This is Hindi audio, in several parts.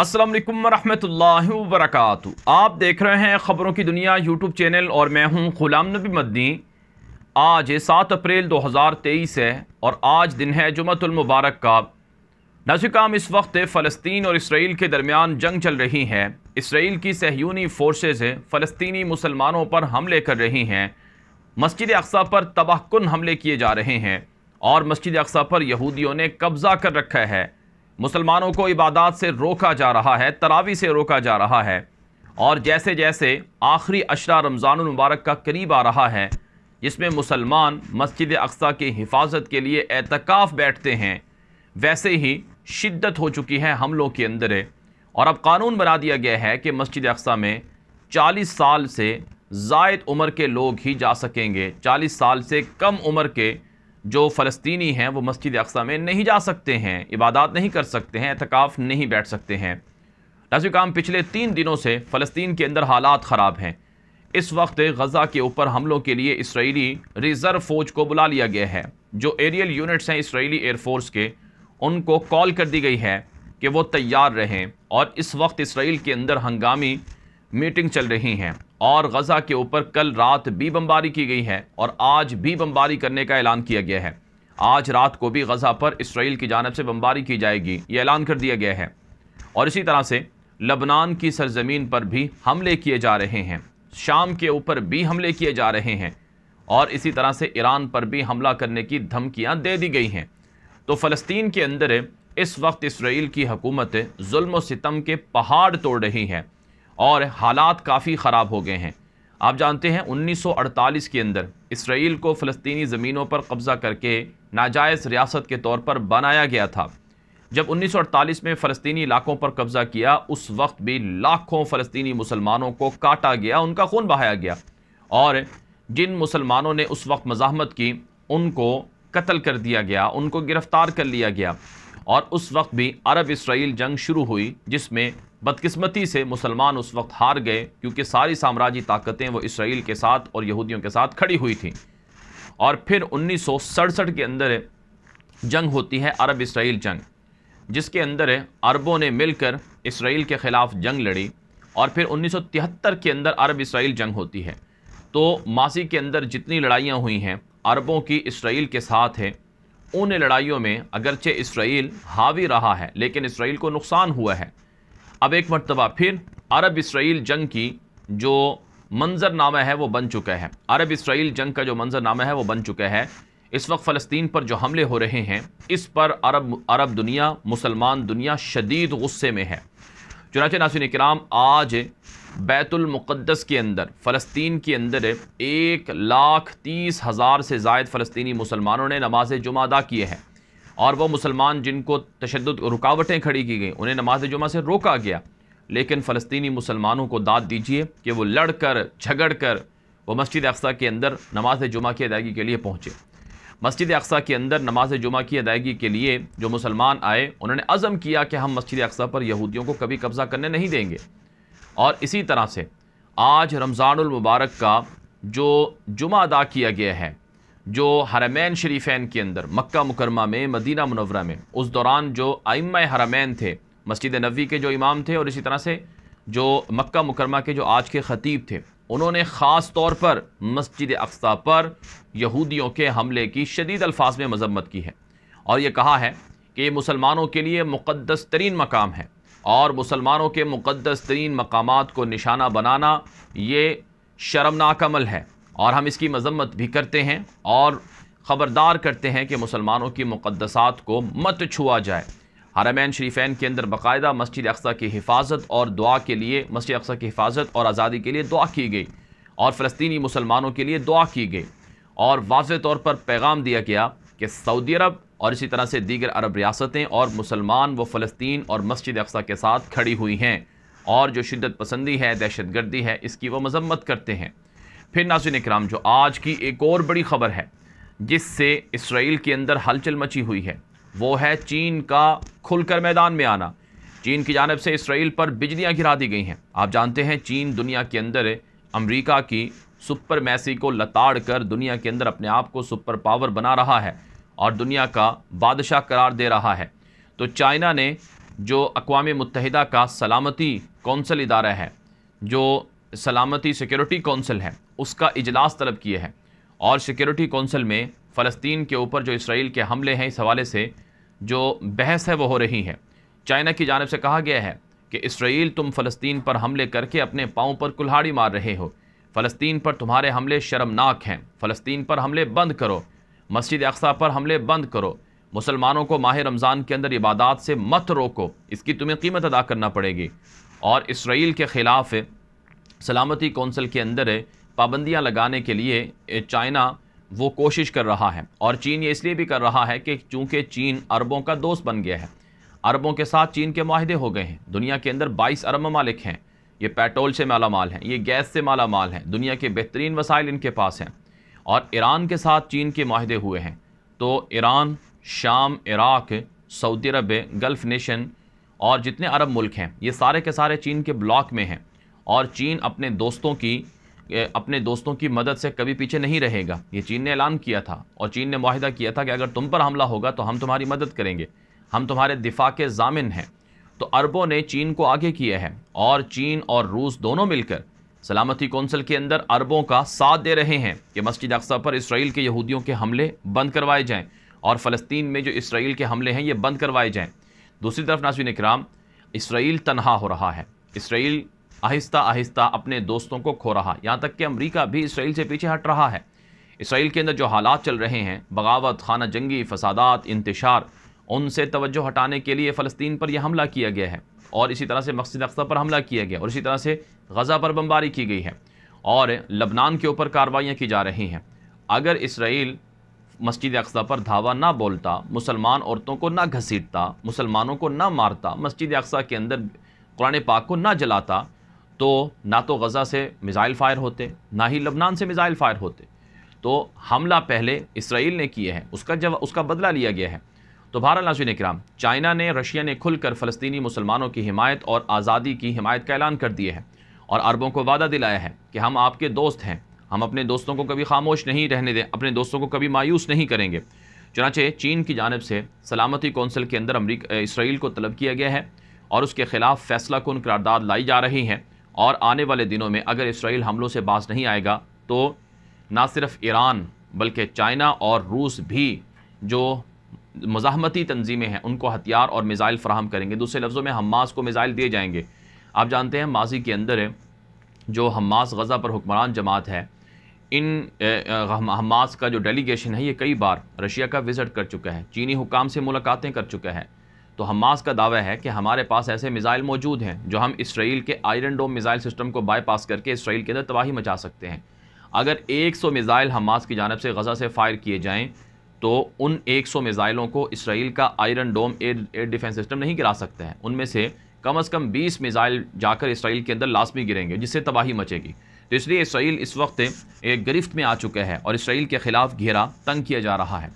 असलम वालेकुम रहमतुल्लाहि आप देख रहे हैं ख़बरों की दुनिया यूट्यूब चैनल और मैं हूं गुलाम नबी मद्दी आज सात अप्रैल 2023 है और आज दिन है जुमतुलमबारक का नाजिकाम इस वक्त फ़लस्तीन और इसराइल के दरमियान जंग चल रही है इसराइल की सहयूनी फोर्सेज फ़लस्तनी मुसलमानों पर हमले कर रही हैं मस्जिद अकसा पर तबाहकुन हमले किए जा रहे हैं और मस्जिद अकसा पर यहूदियों ने कब्ज़ा कर रखा है मुसलमानों को इबादत से रोका जा रहा है तरावी से रोका जा रहा है और जैसे जैसे आखिरी अशरा रमज़ान मुबारक का करीब आ रहा है जिसमें मुसलमान मस्जिद अक्सा की हिफाजत के लिए एतकाफ़ बैठते हैं वैसे ही शिद्दत हो चुकी है हमलों के अंदर और अब कानून बना दिया गया है कि मस्जिद अक्सा में चालीस साल से जायद उम्र के लोग ही जा सकेंगे चालीस साल से कम उम्र के जो फ़लस्तनी हैं वो मस्जिद अक्सा में नहीं जा सकते हैं इबादत नहीं कर सकते हैं एहतकाफ़ नहीं बैठ सकते हैं नाजिक काम पिछले तीन दिनों से फ़लस्तीन के अंदर हालात ख़राब हैं इस वक्त गज़ा के ऊपर हमलों के लिए इसराइली रिज़र्व फ़ौज को बुला लिया गया है जो एरियल यूनिट्स हैं इसराइली एयरफोर्स के उनको कॉल कर दी गई है कि वो तैयार रहें और इस वक्त इसराइल के अंदर हंगामी मीटिंग चल रही हैं और गज़ा के ऊपर कल रात भी बमबारी की गई है और आज भी बमबारी करने का ऐलान किया गया है आज रात को भी गज़ा पर इसराइल की जानब से बमबारी की जाएगी ये ऐलान कर दिया गया है और इसी तरह से लबनान की सरजमीन पर भी हमले किए जा रहे हैं शाम के ऊपर भी हमले किए जा रहे हैं और इसी तरह से ईरान पर भी हमला करने की धमकियाँ दे दी गई हैं तो फ़लस्तीन के अंदर इस वक्त इसराइल की हकूमत जुल्म सितम के पहाड़ तोड़ रही है और हालात काफ़ी ख़राब हो गए हैं आप जानते हैं 1948 के अंदर इसराइल को फ़लस्तनी ज़मीनों पर कब्ज़ा करके नाजायज़ रियासत के तौर पर बनाया गया था जब 1948 में फ़लस्तनी इलाकों पर कब्ज़ा किया उस वक्त भी लाखों फ़लस्तनी मुसलमानों को काटा गया उनका खून बहाया गया और जिन मुसलमानों ने उस वक्त मज़ात की उनको कत्ल कर दिया गया उनको गिरफ़्तार कर लिया गया और उस वक्त भी अरब इसराइल जंग शुरू हुई जिसमें बदकिस्मती से मुसलमान उस वक्त हार गए क्योंकि सारी साम्राज्य ताकतें वो इसराइल के साथ और यहूदियों के साथ खड़ी हुई थी और फिर उन्नीस के अंदर जंग होती है अरब इसराइल जंग जिसके अंदर अरबों ने मिलकर इसराइल के ख़िलाफ़ जंग लड़ी और फिर तिहत्तर के अंदर अरब इसराइल जंग होती है तो मासी के अंदर जितनी लड़ाइयाँ हुई हैं अरबों की इसराइल के साथ है उन लड़ाइयों में अगरचे इसराइल हावी रहा है लेकिन इसराइल को नुकसान हुआ है अब एक मरतबा फिर अरब इसराइल जंग की जो मंजरनामा है वो बन चुका है अरब इसराइल जंग का जो मंजरनामा है वो बन चुका है इस वक्त फ़लस्तीन पर जो हमले हो रहे हैं इस पर अरब अरब दुनिया मुसलमान दुनिया शदीद गुस्से में है चुनाच नासिन कराम आज बैतुलमक़दस के अंदर फ़लस्तीन के अंदर एक लाख तीस हज़ार से जायद फ़लस्तनी मुसलमानों ने नमाज जुमा अदा किए हैं और वह मुसलमान जिनको तशद रुकावटें खड़ी की गई उन्हें नमाज जुमा से रोका गया लेकिन फ़लस्तनी मुसलमानों को दाद दीजिए कि वो लड़ कर झगड़ कर वह मस्जिद अक्सा के अंदर नमाज जुमा की अदायगी के लिए पहुँचे मस्जिद अक्सा के अंदर नमाज जुमा की अदायगी के लिए जो मुसलमान आए उन्होंने अज़म किया कि हम मस्जिद अक्सा पर यहूदियों को कभी कब्ज़ा करने नहीं देंगे और इसी तरह से आज रमज़ानमबारक का जो जुमा अदा किया गया है जो हरमैन शरीफान के अंदर मक्का मुकरमा में मदीना मुनवरा में उस दौरान जो आइम हरमैन थे मस्जिद नबी के जो इमाम थे और इसी तरह से जो मक्का मुकरमा के जो आज के ख़तीब थे उन्होंने ख़ास तौर पर मस्जिद अफसा पर यहूदियों के हमले की शदीद अल्फाज में मजम्मत की है और ये कहा है कि ये मुसलमानों के लिए मुक़दस तरीन मकाम है और मुसलमानों के मुक़दस तरीन मकाम को निशाना बनाना ये शर्मनाक अमल है और हम इसकी मजम्मत भी करते हैं और ख़बरदार करते हैं कि मुसलमानों की मुक़दसात को मत छुआ जाए हरमैन शरीफेन के अंदर बाकायदा मस्जिद अक्सा की हिफाजत और दुआ के लिए मस्जिद अक्सा की हिफाजत और आज़ादी के लिए दुआ की गई और फ़लस्तनी मुसलमानों के लिए दुआ की गई और वाज तौर पर पैगाम दिया गया कि सऊदी अरब और इसी तरह से दीगर अरब रियासतें और मुसलमान वो फ़लस्तीन और मस्जिद अक्सा के साथ खड़ी हुई हैं और जो शिदत पसंदी है दहशत गर्दी है इसकी वो मजम्मत करते हैं फिर नाजिन कराम जो आज की एक और बड़ी ख़बर है जिससे इसराइल के अंदर हलचल मची हुई है वो है चीन का खुलकर मैदान में आना चीन की जानब से इसराइल पर बिजलियाँ गिरा दी गई हैं आप जानते हैं चीन दुनिया के अंदर अमरीका की सुपर मैसी को लताड़ कर दुनिया के अंदर अपने आप को सुपर पावर बना रहा है और दुनिया का बादशाह करार दे रहा है तो चाइना ने जो अकवा मुतहदा का सलामती कौंसल इदारा है जो सलामती सिक्योरिटी कौंसिल है उसका इजलास तलब किए हैं और सिक्योरिटी कौंसिल में फ़लस्तीन के ऊपर जो इसराइल के हमले हैं इस हवाले से जो बहस है वो हो रही है चाइना की जानब से कहा गया है कि इसराइल तुम फ़लस्तीन पर हमले करके अपने पाँव पर कुल्हाड़ी मार रहे हो फ़लस्तीन पर तुम्हारे हमले शर्मनाक हैं फ़लस्तीन पर हमले बंद करो मस्जिद अक्सा पर हमले बंद करो मुसलमानों को माह रमज़ान के अंदर इबादत से मत रोको इसकी तुम्हें कीमत अदा करना पड़ेगी और इसराइल के ख़िलाफ़ सलामती कौंसिल के अंदर पाबंदियां लगाने के लिए चाइना वो कोशिश कर रहा है और चीन ये इसलिए भी कर रहा है कि चूँकि चीन अरबों का दोस्त बन गया है अरबों के साथ चीन के माहदे हो गए हैं दुनिया के अंदर 22 अरब ममालिक हैं ये पेट्रोल से माला माल हैं ये गैस से माला माल हैं दुनिया के बेहतरीन वसाइल इनके पास हैं और ईरान के साथ चीन के माहदे हुए हैं तो ईरान शाम Iraq Saudi Arab Gulf nation और जितने अरब मुल्क हैं ये सारे के सारे चीन के ब्लॉक में हैं और चीन अपने दोस्तों की अपने दोस्तों की मदद से कभी पीछे नहीं रहेगा ये चीन ने ऐलान किया था और चीन ने माहिदा किया था कि अगर तुम पर हमला होगा तो हम तुम्हारी मदद करेंगे हम तुम्हारे दिफा के जामिन हैं तो अरबों ने चीन को आगे किया है और चीन और रूस दोनों मिलकर सलामती कौंसिल के अंदर अरबों का साथ दे रहे हैं कि मस्जिद अक्सा पर इसराइल के यहूदियों के हमले बंद करवाए जाएँ और फ़लस्तीन में जो इसराइल के हमले हैं ये बंद करवाए जाएँ दूसरी तरफ नासविन कराम इसराइल तनहा हो रहा है इसराइल आहिस्ता आहिस्ता अपने दोस्तों को खो रहा यहाँ तक कि अमरीका भी इसराइल से पीछे हट रहा है इसराइल के अंदर जो हालात चल रहे हैं बगावत खाना जंगी फसादात इंतशार उनसे तोज्जो हटाने के लिए फ़लस्तीन पर यह हमला किया गया है और इसी तरह से मकसद अख्तर पर हमला किया गया और इसी तरह से गज़ा पर बमबारी की गई है और लबनान के ऊपर कार्रवाइयाँ की जा रही हैं अगर इसराइल मस्जिद अक्सा पर धावा ना बोलता मुसलमान औरतों को ना घसीटता मुसलमानों को ना मारता मस्जिद अक्सा के अंदर कुरान पाक को ना जलाता तो ना तो गज़ा से मिज़ाइल फ़ायर होते ना ही लबनान से मिज़ाइल फ़ायर होते तो हमला पहले इसराइल ने किए हैं उसका जब उसका बदला लिया गया है तो भारत नाजुन कराम चाइना ने रशिया ने खुलकर फ़लस्तनी मुसलमानों की हिमायत और आज़ादी की हिमायत का ऐलान कर दिए है और अरबों को वादा दिलाया है कि हम आपके दोस्त हैं हम अपने दोस्तों को कभी खामोश नहीं रहने दें अपने दोस्तों को कभी मायूस नहीं करेंगे चुनाचे चीन की जानब से सलामती कौंसिल के अंदर अमरीक इसराइल को तलब किया गया है और उसके ख़िलाफ़ फैसला कन करारदाद लाई जा रही हैं और आने वाले दिनों में अगर इसराइल हमलों से बाज नहीं आएगा तो ना सिर्फ ईरान बल्कि चाइना और रूस भी जो मजामती तंजीमें हैं उनको हथियार और मिज़ाइल फ्राहम करेंगे दूसरे लफ्ज़ों में हमास को मिज़ाइल दिए जाएंगे आप जानते हैं माजी के अंदर जो हमास गज़ा पर हुक्मरान जमात है इन हमास का जो डेलीगेशन है ये कई बार रशिया का विज़िट कर चुका है चीनी हुकाम से मुलाकातें कर चुका है तो हमास का दावा है कि हमारे पास ऐसे मिज़ाइल मौजूद हैं जो हम इसराइल के आयरन डोम मिज़ाइल सिस्टम को बाईपास करके इसराइल के अंदर तबाही मचा सकते हैं अगर 100 मिज़ाइल हमास की जानब से गज़ा से फ़ायर किए जाएँ तो उन 100 मिज़ाइलों को इसराइल का Iron Dome air air defence system नहीं गिरा सकते हैं उनमें से कम अज़ कम बीस मिज़ाइल जाकर इसराइल के अंदर लाजमी गिरेंगे जिससे तबाही मचेगी तो इसलिए इसराइल इस वक्त एक गिरफ्त में आ चुका है और इसराइल के ख़िलाफ़ घेरा तंग किया जा रहा है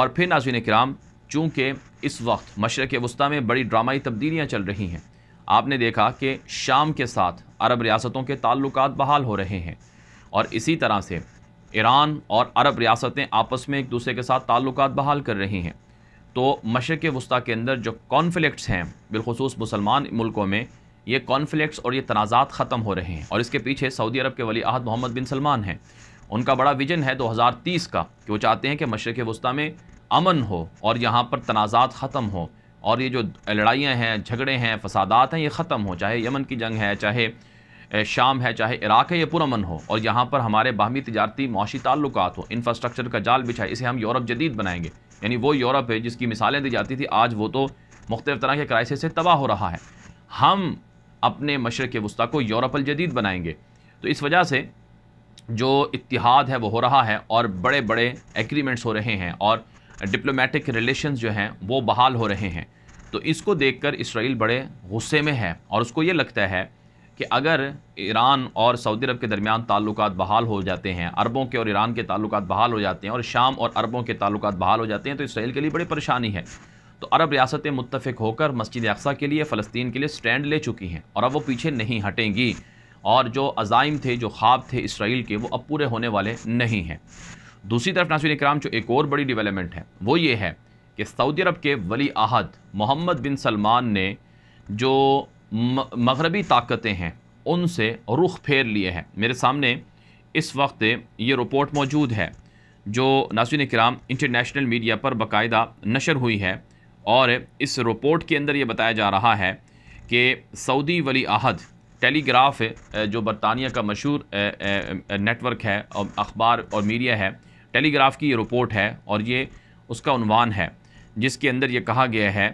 और फिर नाजिन कराम चूँकि इस वक्त मशरक़ वस्ती में बड़ी ड्रामाई तब्दीलियाँ चल रही हैं आपने देखा कि शाम के साथ अरब रियासतों के ताल्लुक बहाल हो रहे हैं और इसी तरह से ईरान और अरब रियासतें आपस में एक दूसरे के साथ ताल्लुक बहाल कर रही हैं तो मशरक़ वस्ती के अंदर जो कॉन्फ्लिक्ट हैं बिलखसूस मुसलमान मुल्कों में ये कॉन्फ़्लिक्ट और ये तनाज़ात ख़त्म हो रहे हैं और इसके पीछे सऊदी अरब के वली अहद मोहम्मद बिन सलमान हैं उनका बड़ा विजन है 2030 का कि वो चाहते हैं कि मशरक़ वस्ती में अमन हो और यहाँ पर तनाज़ात ख़त्म हो और ये जो लड़ाइयाँ हैं झगड़े हैं फसादात हैं ये ख़त्म हो चाहे यमन की जंग है चाहे शाम है चाहे इराक़ है ये पुरमन हो और यहाँ पर हमारे बाहमी तजारती माशी ताल्लुक हो इंफ्रास्ट्रक्चर का जाल बिछाए इसे हम यूरोप जदीद बनाएंगे यानी वो यूरोप है जिसकी मिसालें दी जाती थी आज वो तो मुख्तफ तरह के क्राइसिस से तबाह हो रहा है हम अपने मशरक़ वस्ती को यूरोपल जदीद बनाएंगे तो इस वजह से जो इतिहाद है वो हो रहा है और बड़े बड़े एग्रीमेंट्स हो रहे हैं और डिप्लोमेटिक रिलेशंस जो हैं वो बहाल हो रहे हैं तो इसको देखकर इसराइल बड़े गुस्से में है और उसको ये लगता है कि अगर ईरान और सऊदी अरब के दरमियान ताल्लुक बहाल हो जाते हैं अरबों के और ईरान के ताल्लुक बहाल हो जाते हैं और शाम और अरबों के ताल्लुक बहाल हो जाते हैं तो इसराइल के लिए बड़ी परेशानी है तो अरब रियासतें मुतफ़ होकर मस्जिद अक्सा के लिए फ़लस्तीन के लिए स्टैंड ले चुकी हैं और अब वो पीछे नहीं हटेंगी और जो अज़ाइम थे जो ख्वाब थे इसराइल के वो अब पूरे होने वाले नहीं हैं दूसरी तरफ नासिर इक्राम जो एक और बड़ी डेवलपमेंट है वो ये है कि सऊदी अरब के वली अहद मोहम्मद बिन सलमान ने जो मगरबी ताकतें हैं उनसे रुख फेर लिए हैं मेरे सामने इस वक्त ये रिपोर्ट मौजूद है जो नासिन कराम इंटरनेशनल मीडिया पर बाकायदा नशर हुई है और इस रिपोर्ट के अंदर ये बताया जा रहा है कि सऊदी वली अहद टेलीग्राफ जो बरतानिया का मशहूर नेटवर्क है और अखबार और मीडिया है टेलीग्राफ की ये रिपोर्ट है और ये उसका उनवान है जिसके अंदर ये कहा गया है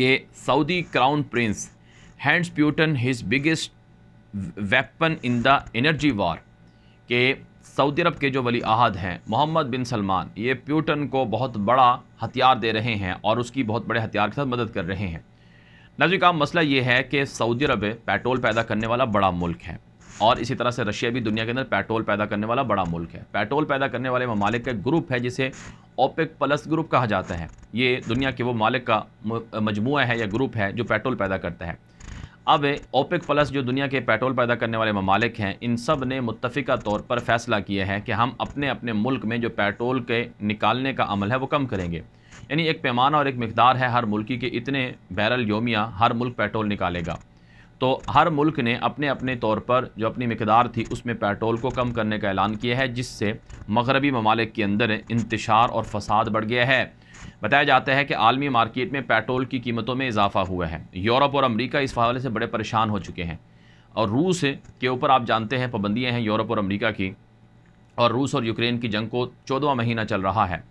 कि Saudi crown prince hands Putin his biggest weapon in the energy war के सऊदी अरब के जो वली अहद हैं मोहम्मद बिन सलमान ये प्यूटन को बहुत बड़ा हथियार दे रहे हैं और उसकी बहुत बड़े हथियार के साथ मदद कर रहे हैं नाजिक आम मसला ये है कि सऊदी अरब पेट्रोल पैदा करने वाला बड़ा मुल्क है और इसी तरह से रशिया भी दुनिया के अंदर पेट्रोल पैदा करने वाला बड़ा मुल्क है पेट्रोल पैदा करने वाले ममालिक का ग्रुप है जिसे ओपेक प्लस ग्रुप कहा जाता है ये दुनिया के वो मालिक का मजमू है या ग्रुप है जो पेट्रोल पैदा करता है अब ओपेक प्लस जो दुनिया के पेट्रोल पैदा करने वाले ममालिक हैं इन सब ने मुतफ़ा तौर पर फैसला किया है कि हम अपने अपने मुल्क में जो पेट्रोल के निकालने का अमल है वो कम करेंगे यानी एक पैमाना और एक मकदार है हर मुल्की के इतने बैरल योमिया हर मुल्क पेट्रोल निकालेगा तो हर मुल्क ने अपने अपने तौर पर जो अपनी मकदार थी उसमें पेट्रोल को कम करने का ऐलान किया है जिससे मगरबी ममालिक के अंदर इंतशार और फसाद बढ़ गया है बताया जाता है कि आलमी मार्केट में पेट्रोल की कीमतों में इजाफा हुआ है यूरोप और अमरीका इस हवाले से बड़े परेशान हो चुके हैं और रूस के ऊपर आप जानते हैं पाबंदियाँ हैं यूरोप और अमरीका की और रूस और यूक्रेन की जंग को चौदवा महीना चल रहा है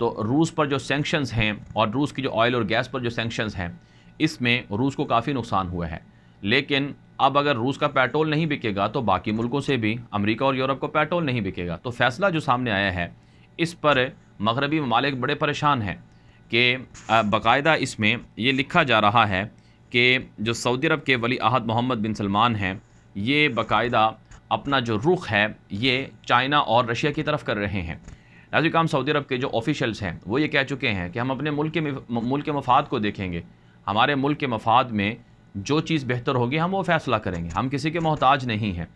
तो रूस पर जो सेंक्शंस हैं और रूस की जो ऑयल और गैस पर जो सेंक्शंस हैं इसमें रूस को काफ़ी नुकसान हुआ है लेकिन अब अगर रूस का पेट्रोल नहीं बिकेगा तो बाकी मुल्कों से भी अमेरिका और यूरोप को पेट्रोल नहीं बिकेगा तो फैसला जो सामने आया है इस पर मगरबी ममालिक बड़े परेशान हैं कि बाकायदा इसमें ये लिखा जा रहा है कि जो सऊदी अरब के वली अहद मोहम्मद बिन सलमान हैं ये बाकायदा अपना जो रुख है ये चाइना और रशिया की तरफ कर रहे हैं नाजिक काम सऊदी अरब के जो ऑफिशल्स हैं वो ये कह चुके हैं कि हम अपने मुल्क के मुल्क के मफाद को देखेंगे हमारे मुल्क के मफाद में जो चीज़ बेहतर होगी हम वो फैसला करेंगे हम किसी के मोहताज नहीं हैं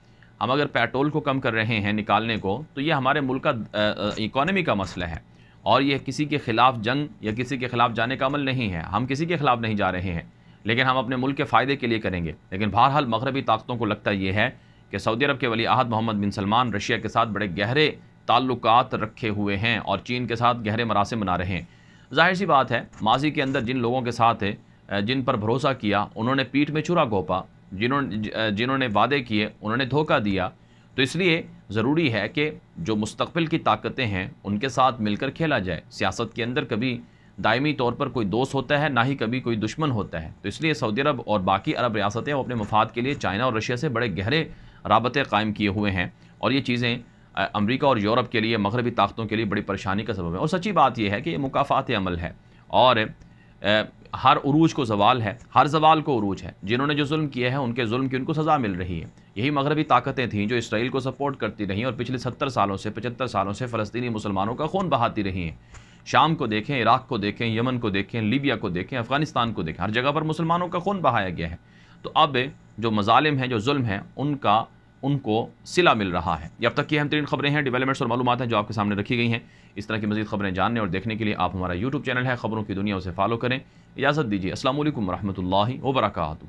हम अगर पेट्रोल को कम कर रहे हैं निकालने को तो ये हमारे मुल्क का इकोनॉमी का मसला है और ये किसी के ख़िलाफ़ जंग या किसी के ख़िलाफ़ जाने का अमल नहीं है हम किसी के ख़िलाफ़ नहीं जा रहे हैं लेकिन हम अपने मुल्क के फ़ायदे के लिए करेंगे लेकिन बहरहाल मगरबी ताकतों को लगता यह है कि सऊदी अरब के वली अहद मोहम्मद बिन सलमान रशिया के साथ बड़े गहरे ताल्लुक रखे हुए हैं और चीन के साथ गहरे मरासे मना रहे हैं जाहिर सी बात है माजी के अंदर जिन लोगों के साथ जिन पर भरोसा किया उन्होंने पीठ में छुरा घोपा जिन्होंने जिन्होंने वादे किए उन्होंने धोखा दिया तो इसलिए ज़रूरी है कि जो मुस्तबिल की ताकतें हैं उनके साथ मिलकर खेला जाए सियासत के अंदर कभी दायमी तौर पर कोई दोस्त होता है ना ही कभी कोई दुश्मन होता है तो इसलिए सऊदी अरब और बाकी अरब रियासतें अपने मफाद के लिए चाइना और रशिया से बड़े गहरे रबते कायम किए हुए हैं और ये चीज़ें अमरीका और यूरोप के लिए मगरबी ताकतों के लिए बड़ी परेशानी का सबब है और सच्ची बात यह है कि ये मुकाफ़ात अमल है और हर उरूज को जवाल है हर जवाल को उरूज है जिन्होंने जो जुल्म किया है उनके जुल्म की उनको सज़ा मिल रही है यही मगरबी ताकतें थीं जो इसराइल को सपोर्ट करती रहीं और पिछले सत्तर सालों से पचहत्तर सालों से फ़लस्तनी मुसलमानों का खून बहाती रही हैं शाम को देखें इराक़ को देखें यमन को देखें लीबिया को देखें अफ़गानिस्तान को देखें हर जगह पर मुसलमानों का खून बहाया गया है तो अब जो मजालिम हैं जो जुल्म हैं उनका उनको सिला मिल रहा है अब तक की अहम तरीन खबरें हैं डेवलपमेंट्स और मालूम हैं जो आपके सामने रखी गई हैं इस तरह की मजीद खबरें जानने और देखने के लिए आप हमारा यूट्यूब चैनल है खबरों की दुनिया उसे फॉलो करें इजाज़त दीजिए असल वरहमल वर्का